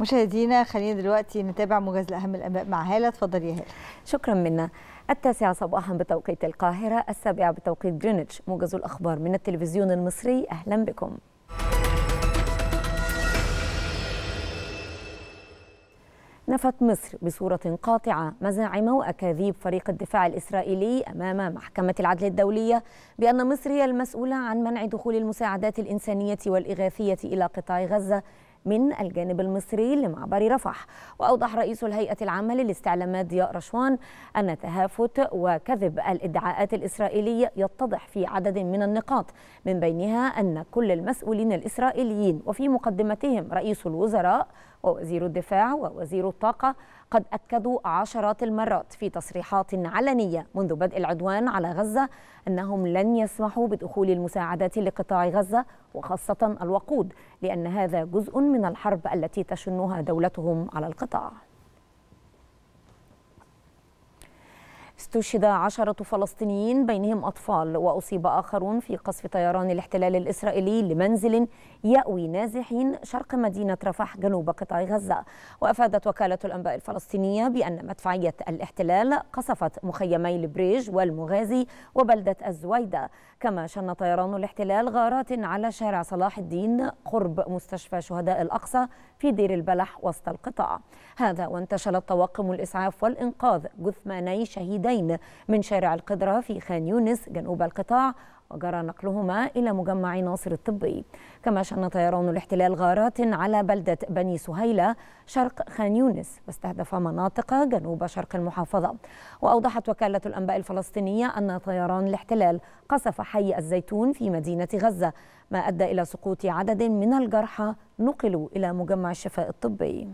مشاهدينا خلينا دلوقتي نتابع موجز لأهم الأنباء مع هالة تفضل يا هالة شكرا منا التاسعة صباحا بتوقيت القاهرة السابعة بتوقيت جرينتش موجز الأخبار من التلفزيون المصري أهلا بكم نفت مصر بصورة قاطعة مزاعم وأكاذيب فريق الدفاع الإسرائيلي أمام محكمة العدل الدولية بأن مصر هي المسؤولة عن منع دخول المساعدات الإنسانية والإغاثية إلى قطاع غزة من الجانب المصري لمعبر رفح وأوضح رئيس الهيئة العامة للاستعلامات ضياء رشوان أن تهافت وكذب الإدعاءات الإسرائيلية يتضح في عدد من النقاط من بينها أن كل المسؤولين الإسرائيليين وفي مقدمتهم رئيس الوزراء ووزير الدفاع ووزير الطاقة قد أكدوا عشرات المرات في تصريحات علنية منذ بدء العدوان على غزة أنهم لن يسمحوا بدخول المساعدات لقطاع غزة وخاصة الوقود لأن هذا جزء من الحرب التي تشنها دولتهم على القطاع استشهد عشرة فلسطينيين بينهم أطفال وأصيب آخرون في قصف طيران الاحتلال الإسرائيلي لمنزل يأوي نازحين شرق مدينة رفح جنوب قطاع غزة وأفادت وكالة الأنباء الفلسطينية بأن مدفعية الاحتلال قصفت مخيمي البريج والمغازي وبلدة الزويدة كما شن طيران الاحتلال غارات على شارع صلاح الدين قرب مستشفى شهداء الأقصى في دير البلح وسط القطاع هذا وانتشلت طواقم الإسعاف والإنقاذ جثماني شهيد والدين من شارع القدرة في خان يونس جنوب القطاع وجرى نقلهما إلى مجمع ناصر الطبي كما شن طيران الاحتلال غارات على بلدة بني سهيلة شرق خان يونس واستهدف مناطق جنوب شرق المحافظة وأوضحت وكالة الأنباء الفلسطينية أن طيران الاحتلال قصف حي الزيتون في مدينة غزة ما أدى إلى سقوط عدد من الجرحى نقلوا إلى مجمع الشفاء الطبي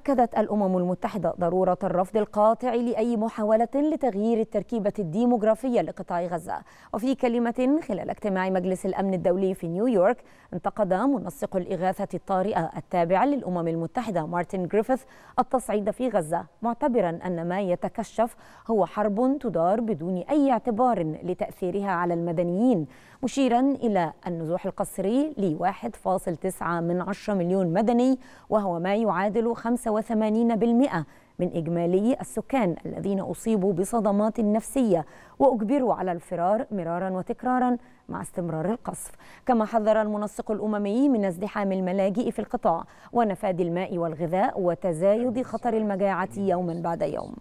أكدت الأمم المتحدة ضرورة الرفض القاطع لأي محاولة لتغيير التركيبة الديموغرافية لقطاع غزة وفي كلمة خلال اجتماع مجلس الأمن الدولي في نيويورك انتقد منسق الإغاثة الطارئة التابع للأمم المتحدة مارتن جريفيث التصعيد في غزة معتبرا أن ما يتكشف هو حرب تدار بدون أي اعتبار لتأثيرها على المدنيين مشيرا إلى النزوح القسري ل 1.9 من 10 مليون مدني وهو ما يعادل 5 85% من إجمالي السكان الذين أصيبوا بصدمات نفسية وأجبروا على الفرار مرارا وتكرارا مع استمرار القصف كما حذر المنسق الأممي من ازدحام الملاجئ في القطاع ونفاد الماء والغذاء وتزايد خطر المجاعة يوما بعد يوم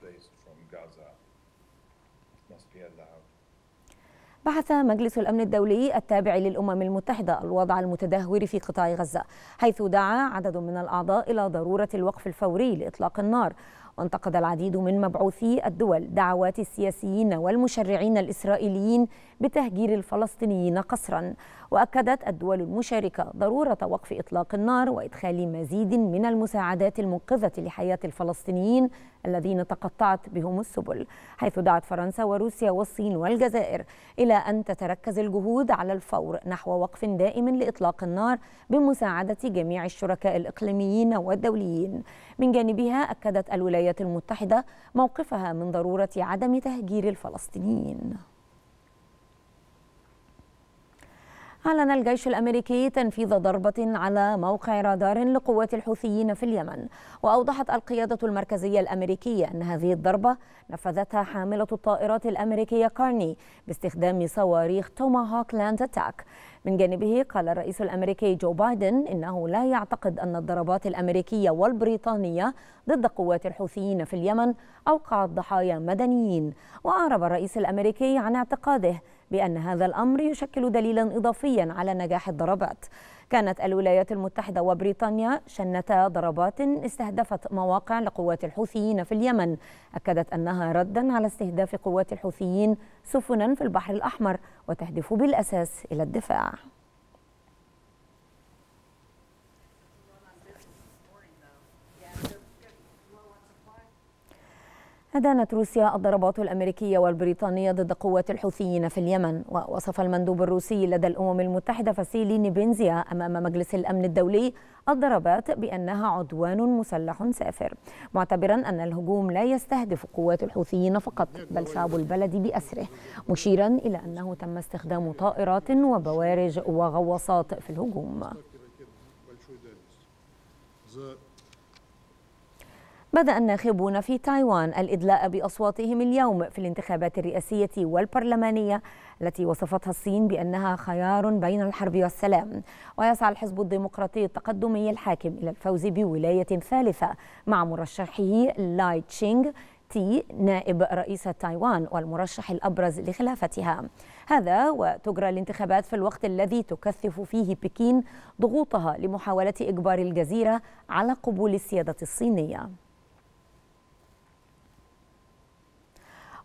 بحث مجلس الأمن الدولي التابع للأمم المتحدة الوضع المتدهور في قطاع غزة حيث دعا عدد من الأعضاء إلى ضرورة الوقف الفوري لإطلاق النار وانتقد العديد من مبعوثي الدول دعوات السياسيين والمشرعين الإسرائيليين بتهجير الفلسطينيين قسرا وأكدت الدول المشاركة ضرورة وقف إطلاق النار وإدخال مزيد من المساعدات المنقذة لحياة الفلسطينيين الذين تقطعت بهم السبل حيث دعت فرنسا وروسيا والصين والجزائر إلى أن تتركز الجهود على الفور نحو وقف دائم لإطلاق النار بمساعدة جميع الشركاء الإقليميين والدوليين من جانبها أكدت الولايات المتحدة موقفها من ضرورة عدم تهجير الفلسطينيين أعلن الجيش الأمريكي تنفيذ ضربة على موقع رادار لقوات الحوثيين في اليمن وأوضحت القيادة المركزية الأمريكية أن هذه الضربة نفذتها حاملة الطائرات الأمريكية كارني باستخدام صواريخ توماهوك لاند أتاك من جانبه قال الرئيس الأمريكي جو بايدن إنه لا يعتقد أن الضربات الأمريكية والبريطانية ضد قوات الحوثيين في اليمن أوقعت ضحايا مدنيين وأعرب الرئيس الأمريكي عن اعتقاده بأن هذا الأمر يشكل دليلا إضافيا على نجاح الضربات كانت الولايات المتحدة وبريطانيا شنتا ضربات استهدفت مواقع لقوات الحوثيين في اليمن أكدت أنها ردا على استهداف قوات الحوثيين سفنا في البحر الأحمر وتهدف بالأساس إلى الدفاع أدانت روسيا الضربات الأمريكية والبريطانية ضد قوة الحوثيين في اليمن ووصف المندوب الروسي لدى الأمم المتحدة فاسيلي نيبينزيا أمام مجلس الأمن الدولي الضربات بأنها عدوان مسلح سافر معتبرا أن الهجوم لا يستهدف قوات الحوثيين فقط بل شعب البلد بأسره مشيرا إلى أنه تم استخدام طائرات وبوارج وغواصات في الهجوم بدأ الناخبون في تايوان الإدلاء بأصواتهم اليوم في الانتخابات الرئاسية والبرلمانية التي وصفتها الصين بأنها خيار بين الحرب والسلام ويسعى الحزب الديمقراطي التقدمي الحاكم إلى الفوز بولاية ثالثة مع مرشحه لاي تشينغ تي نائب رئيس تايوان والمرشح الأبرز لخلافتها هذا وتجرى الانتخابات في الوقت الذي تكثف فيه بكين ضغوطها لمحاولة إجبار الجزيرة على قبول السيادة الصينية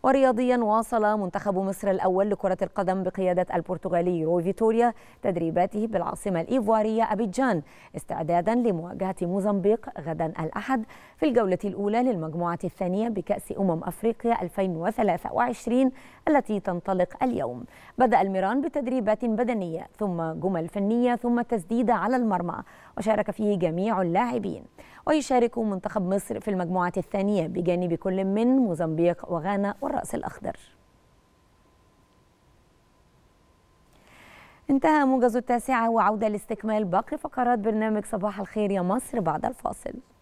ورياضيا واصل منتخب مصر الأول لكرة القدم بقيادة البرتغالي روي فيتوريا تدريباته بالعاصمة الإيفوارية أبيجان استعدادا لمواجهة موزمبيق غدا الأحد في الجولة الأولى للمجموعة الثانية بكأس أمم أفريقيا 2023 التي تنطلق اليوم بدأ الميران بتدريبات بدنية ثم جمل فنية ثم تسديدة على المرمى وشارك فيه جميع اللاعبين ويشارك منتخب مصر في المجموعة الثانية بجانب كل من موزمبيق وغانا والرأس الأخضر انتهى موجز التاسعة وعودة لاستكمال باقي فقرات برنامج صباح الخير يا مصر بعد الفاصل